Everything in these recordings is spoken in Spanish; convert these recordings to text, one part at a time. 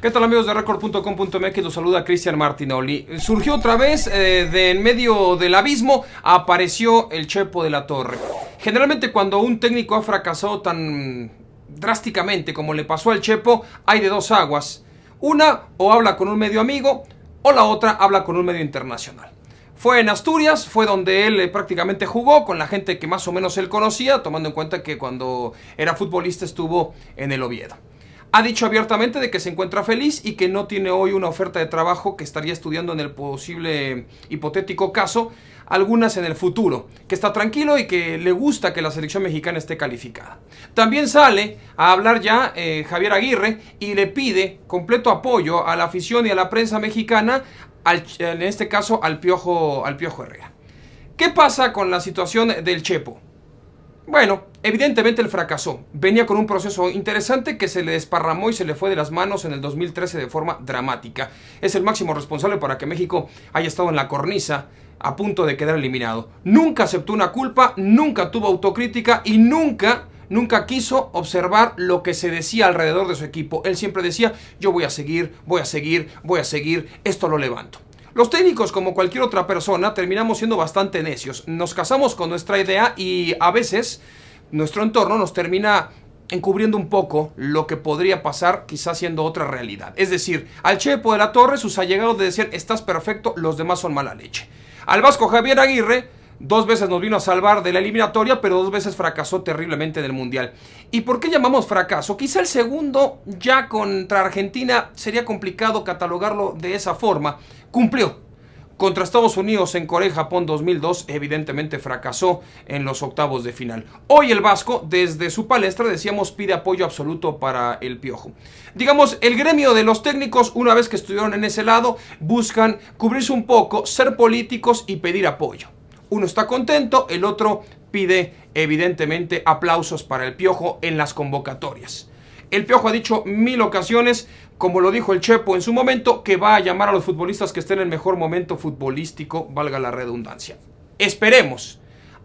¿Qué tal amigos de record.com.mx? Los saluda Cristian Martinoli. Surgió otra vez eh, de en medio del abismo, apareció el Chepo de la Torre. Generalmente cuando un técnico ha fracasado tan drásticamente como le pasó al Chepo, hay de dos aguas. Una o habla con un medio amigo o la otra habla con un medio internacional. Fue en Asturias, fue donde él eh, prácticamente jugó con la gente que más o menos él conocía, tomando en cuenta que cuando era futbolista estuvo en el Oviedo. Ha dicho abiertamente de que se encuentra feliz y que no tiene hoy una oferta de trabajo que estaría estudiando en el posible hipotético caso, algunas en el futuro, que está tranquilo y que le gusta que la selección mexicana esté calificada. También sale a hablar ya eh, Javier Aguirre y le pide completo apoyo a la afición y a la prensa mexicana, en este caso al Piojo, al Piojo Herrera. ¿Qué pasa con la situación del Chepo? Bueno, evidentemente él fracasó. Venía con un proceso interesante que se le desparramó y se le fue de las manos en el 2013 de forma dramática. Es el máximo responsable para que México haya estado en la cornisa a punto de quedar eliminado. Nunca aceptó una culpa, nunca tuvo autocrítica y nunca nunca quiso observar lo que se decía alrededor de su equipo. Él siempre decía, yo voy a seguir, voy a seguir, voy a seguir, esto lo levanto. Los técnicos, como cualquier otra persona, terminamos siendo bastante necios. Nos casamos con nuestra idea y a veces nuestro entorno nos termina encubriendo un poco lo que podría pasar quizás siendo otra realidad. Es decir, al Chepo de la Torre sus allegados de decir, estás perfecto, los demás son mala leche. Al Vasco Javier Aguirre Dos veces nos vino a salvar de la eliminatoria, pero dos veces fracasó terriblemente en el Mundial. ¿Y por qué llamamos fracaso? Quizá el segundo, ya contra Argentina, sería complicado catalogarlo de esa forma. Cumplió, contra Estados Unidos en Corea Japón 2002, evidentemente fracasó en los octavos de final. Hoy el Vasco, desde su palestra, decíamos, pide apoyo absoluto para el Piojo. Digamos, el gremio de los técnicos, una vez que estuvieron en ese lado, buscan cubrirse un poco, ser políticos y pedir apoyo. Uno está contento, el otro pide evidentemente aplausos para el Piojo en las convocatorias. El Piojo ha dicho mil ocasiones, como lo dijo el Chepo en su momento, que va a llamar a los futbolistas que estén en el mejor momento futbolístico, valga la redundancia. Esperemos.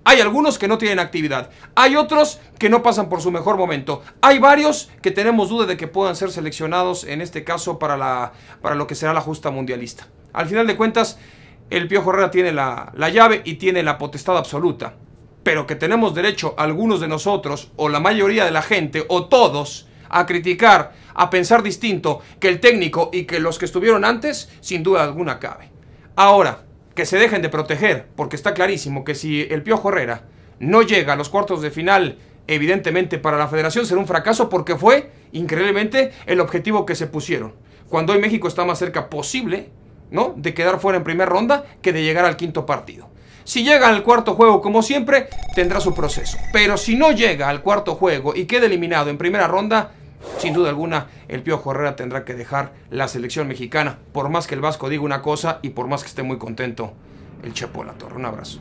Hay algunos que no tienen actividad, hay otros que no pasan por su mejor momento, hay varios que tenemos duda de que puedan ser seleccionados, en este caso, para, la, para lo que será la justa mundialista. Al final de cuentas, el Piojo Herrera tiene la, llave y tiene la potestad absoluta. Pero que tenemos derecho, algunos de nosotros, o la mayoría de la gente, o todos, a criticar, a pensar distinto que el técnico y que los que estuvieron antes, sin duda alguna cabe. Ahora, que se dejen de proteger, porque está clarísimo que si el Piojo Herrera no llega a los cuartos de final, evidentemente para la federación será un fracaso porque fue, increíblemente, el objetivo que se pusieron. Cuando hoy México está más cerca posible ¿no? De quedar fuera en primera ronda que de llegar al quinto partido. Si llega al cuarto juego, como siempre, tendrá su proceso. Pero si no llega al cuarto juego y queda eliminado en primera ronda, sin duda alguna, el Piojo Herrera tendrá que dejar la selección mexicana, por más que el Vasco diga una cosa y por más que esté muy contento el Chapo la Torre. Un abrazo.